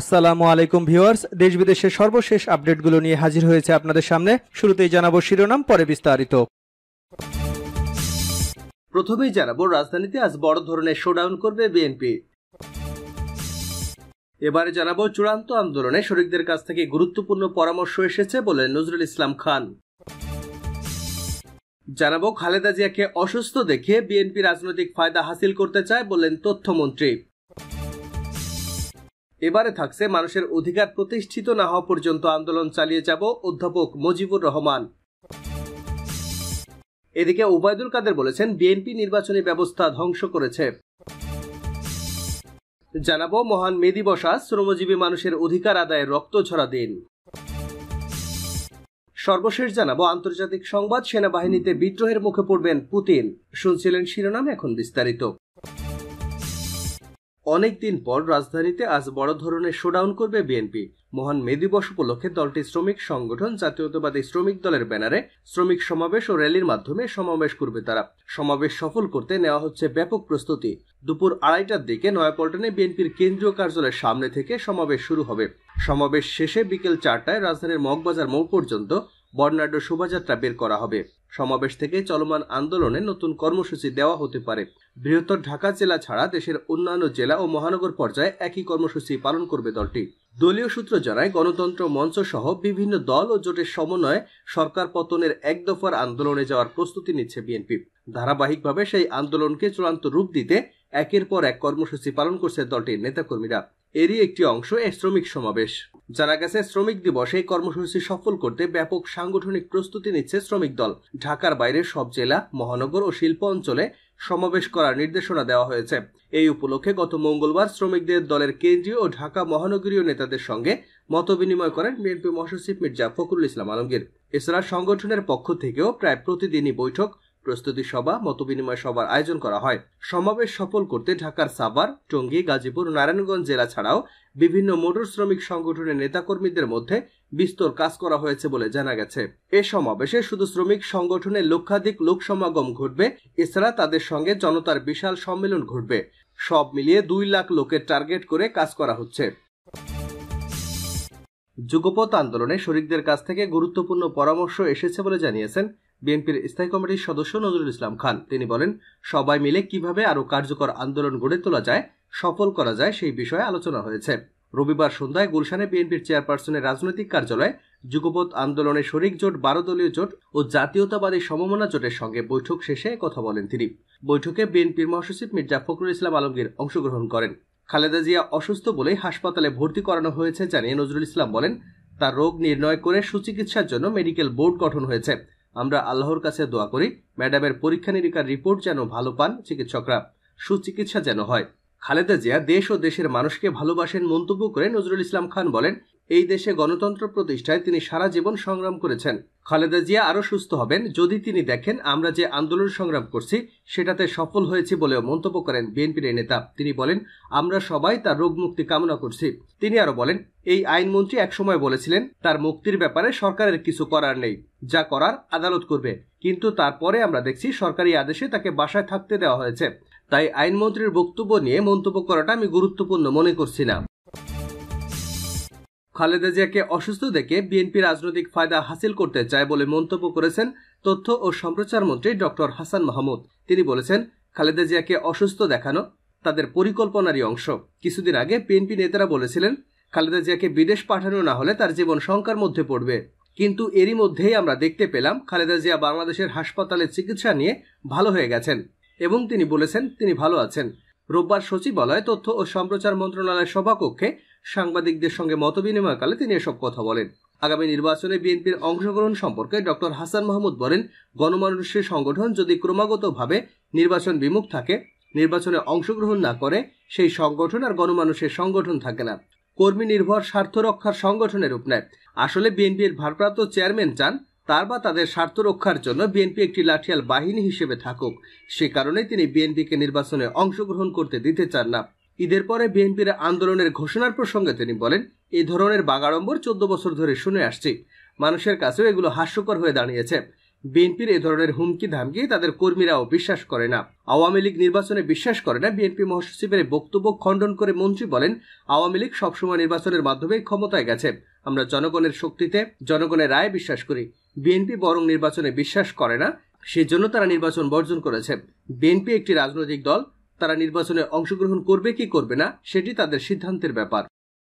আসসালামু আলাইকুম ভিউয়ার্স দেশ বিদেশের সর্বশেষ আপডেটগুলো নিয়ে হাজির হয়েছে আপনাদের সামনে শুরুতেই জানাবো শিরোনাম পরে বিস্তারিত প্রথমেই জানাবো রাজধানীতে আজ বড় ধরনের শোডাউন করবে বিএনপি এবারে জানাবো চূড়ান্ত আন্দোলনে শরিকদের কাছ থেকে গুরুত্বপূর্ণ পরামর্শ এসেছে বলে নজরুল ইসলাম খান জানাবো খালেদা জিয়াকে অসুস্থ দেখে বিএনপি রাজনৈতিক ফায়দা হাসিল করতে চায় বললেন তথ্যমন্ত্রী এবারে থাকছে মানুষের অধিকার প্রতিষ্ঠিত না হওয়া পর্যন্ত আন্দোলন চালিয়ে যাব অধ্যাপক মজিবুর রহমান এদিকে ওবায়দুল কাদের বলেছেন বিএনপি নির্বাচনী ব্যবস্থা ধ্বংস করেছে জানাবো মহান মে শ্রমজীবী মানুষের অধিকার আদায়ে রক্ত ঝরা দিন সর্বশেষ জানাবো আন্তর্জাতিক সংবাদ সেনাবাহিনীতে বিদ্রোহের মুখে পড়বেন পুতিন শুনছিলেন শিরোনাম এখন বিস্তারিত অনেক দিন পর রাজধানীতে আজ বড় ধরনের শোডাউন করবে বিএনপি মহান মে দিবস উপলক্ষে দলটি শ্রমিক সংগঠন জাতীয়তাবাদী শ্রমিক দলের ব্যানারে শ্রমিক সমাবেশ ও র্যালির মাধ্যমে সমাবেশ করবে তারা সমাবেশ সফল করতে নেওয়া হচ্ছে ব্যাপক প্রস্তুতি দুপুর আড়াইটার দিকে নয়াপল্টনে বিএনপির কেন্দ্রীয় কার্যালয়ের সামনে থেকে সমাবেশ শুরু হবে সমাবেশ শেষে বিকেল চারটায় রাজধানীর মগবাজার মৌ পর্যন্ত বর্ণাঢ্য শোভাযাত্রা বের করা হবে সমাবেশ থেকে চলমান আন্দোলনে নতুন কর্মসূচি দেওয়া হতে পারে বৃহত্তর ঢাকা জেলা ছাড়া দেশের অন্যান্য জেলা ও মহানগর পর্যায়ে একই কর্মসূচি পালন করবে দলটি দলীয় সূত্র জানায় গণতন্ত্র মঞ্চ সহ বিভিন্ন দল ও জোটের সমন্বয়ে সরকার পতনের এক দফার আন্দোলনে যাওয়ার প্রস্তুতি নিচ্ছে বিএনপি ধারাবাহিকভাবে সেই আন্দোলনকে চূড়ান্ত রূপ দিতে একের পর এক কর্মসূচি পালন করছে দলটির নেতাকর্মীরা এরই একটি অংশ এ শ্রমিক সমাবেশ জানা গেছে শ্রমিক দিবস এই কর্মসূচি সফল করতে ব্যাপক সাংগঠনিক প্রস্তুতি নিচ্ছে শ্রমিক দল ঢাকার বাইরে সব জেলা মহানগর ও শিল্প অঞ্চলে সমাবেশ করার নির্দেশনা দেওয়া হয়েছে এই উপলক্ষে গত মঙ্গলবার শ্রমিকদের দলের কেন্দ্রীয় ও ঢাকা মহানগরীয় নেতাদের সঙ্গে মতবিনিময় করেন বিএনপি মহাসচিব মির্জা ফখরুল ইসলাম আলমগীর এছাড়া সংগঠনের পক্ষ থেকেও প্রায় প্রতিদিনই বৈঠক প্রস্তুতি সভা মতবিনিময় সভার আয়োজন করা হয় সমাবেশ সফল করতে ঢাকার সাভার টঙ্গী গাজীপুর নারায়ণগঞ্জ জেলা ছাড়াও বিভিন্ন মোটর শ্রমিক সংগঠনের নেতাকর্মীদের মধ্যে বিস্তর কাজ করা হয়েছে বলে জানা গেছে এ সমাবেশে শুধু শ্রমিক সংগঠনের লক্ষাধিক লোক সমাগম ঘটবে এছাড়া তাদের সঙ্গে জনতার বিশাল সম্মেলন ঘটবে সব মিলিয়ে দুই লাখ লোকের টার্গেট করে কাজ করা হচ্ছে যুগপথ আন্দোলনে শরিকদের কাছ থেকে গুরুত্বপূর্ণ পরামর্শ এসেছে বলে জানিয়েছেন বিএনপির স্থায়ী কমিটির সদস্য নজরুল ইসলাম খান তিনি বলেন সবাই মিলে কিভাবে আরও কার্যকর আন্দোলন গড়ে তোলা যায় সফল করা যায় সেই বিষয়ে আলোচনা হয়েছে রবিবার সন্ধ্যায় গুলশানে বিএনপির চেয়ারপারসনের রাজনৈতিক কার্যালয়ে যুগপথ আন্দোলনে শরিক জোট বারো দলীয় জোট ও জাতীয়তাবাদী সমমনা জোটের সঙ্গে বৈঠক শেষে কথা বলেন তিনি বৈঠকে বিএনপির মহাসচিব মির্জা ফখরুল ইসলাম আলমগীর অংশগ্রহণ করেন খালেদা জিয়া অসুস্থ বলে হাসপাতালে ভর্তি করানো হয়েছে জানিয়ে নজরুল ইসলাম বলেন তার রোগ নির্ণয় করে সুচিকিৎসার জন্য মেডিকেল বোর্ড গঠন হয়েছে আমরা আল্লাহর কাছে দোয়া করি ম্যাডামের পরীক্ষা নিরীক্ষার রিপোর্ট যেন ভালো পান চিকিৎসকরা সুচিকিৎসা যেন হয় খালেদা জিয়া দেশ ও দেশের মানুষকে ভালোবাসেন মন্তব্য করে নজরুল ইসলাম খান বলেন এই দেশে গণতন্ত্র প্রতিষ্ঠায় তিনি সারা জীবন সংগ্রাম করেছেন খালেদা জিয়া আরও সুস্থ হবেন যদি তিনি দেখেন আমরা যে আন্দোলন সংগ্রাম করছি সেটাতে সফল হয়েছি বলেও মন্তব্য করেন বিএনপির নেতা তিনি বলেন আমরা সবাই তার রোগ মুক্তি কামনা করছি তিনি আরও বলেন এই আইনমন্ত্রী একসময় বলেছিলেন তার মুক্তির ব্যাপারে সরকারের কিছু করার নেই যা করার আদালত করবে কিন্তু তারপরে আমরা দেখছি সরকারি আদেশে তাকে বাসায় থাকতে দেওয়া হয়েছে তাই আইনমন্ত্রীর বক্তব্য নিয়ে মন্তব্য করাটা আমি গুরুত্বপূর্ণ মনে করছি না খালেদা জিয়াকে অসুস্থ দেখে বিএনপি রাজনৈতিক ফায়দা হাসিল করতে চায় বলে মন্তব্য করেছেন তথ্য ও সম্প্রচার মন্ত্রী ডক্টর হাসান মাহমুদ তিনি বলেছেন খালেদা জিয়াকে অসুস্থ দেখানো তাদের পরিকল্পনারই অংশ কিছুদিন আগে বিএনপি নেতারা বলেছিলেন খালেদা জিয়াকে বিদেশ পাঠানো না হলে তার জীবন শঙ্কার মধ্যে পড়বে কিন্তু এরই মধ্যেই আমরা দেখতে পেলাম খালেদা জিয়া বাংলাদেশের হাসপাতালে চিকিৎসা নিয়ে ভালো হয়ে গেছেন এবং তিনি বলেছেন তিনি ভালো আছেন রোববার সচিবালয় তথ্য ও সম্প্রচার মন্ত্রণালয়ের সভাকক্ষে সাংবাদিকদের সঙ্গে মতবিনিময়কালে তিনি এসব কথা বলেন আগামী নির্বাচনে বিএনপির অংশগ্রহণ সম্পর্কে ডক্টর হাসান মাহমুদ বলেন গণমানুষের সংগঠন যদি ক্রমাগতভাবে নির্বাচন বিমুখ থাকে নির্বাচনে অংশগ্রহণ না করে সেই সংগঠন আর গণমানুষের সংগঠন থাকে না কর্মী নির্ভর স্বার্থ রক্ষার সংগঠনের রূপ নেয় আসলে বিএনপির ভারপ্রাপ্ত চেয়ারম্যান চান তার বা তাদের স্বার্থ রক্ষার জন্য বিএনপি একটি লাঠিয়াল বাহিনী হিসেবে থাকুক সে কারণে তিনি বিএনপিকে নির্বাচনে অংশগ্রহণ করতে দিতে চান না ঈদের পরে বিএনপির আন্দোলনের ঘোষণার প্রসঙ্গে তিনি বলেন এই ধরনের বাগাড়ম্বর চোদ্দ বছর ধরে শুনে আসছি মানুষের কাছেও এগুলো হাস্যকর হয়ে দাঁড়িয়েছে বিএনপির এ ধরনের হুমকি ধামকি তাদের কর্মীরাও বিশ্বাস করে না আওয়ামী লীগ নির্বাচনে বিশ্বাস করে না বিএনপি মহাসচিবের বক্তব্য খণ্ডন করে মন্ত্রী বলেন আওয়ামী লীগ সবসময় নির্বাচনের মাধ্যমে ক্ষমতায় গেছে আমরা জনগণের শক্তিতে জনগণের রায় বিশ্বাস করি বিএনপি বরং নির্বাচনে বিশ্বাস করে না সেজন্য তারা নির্বাচন বর্জন করেছে বিএনপি একটি রাজনৈতিক দল তারা নির্বাচনে অংশগ্রহণ করবে কি করবে না সেটি তাদের সিদ্ধান্তের ব্যাপার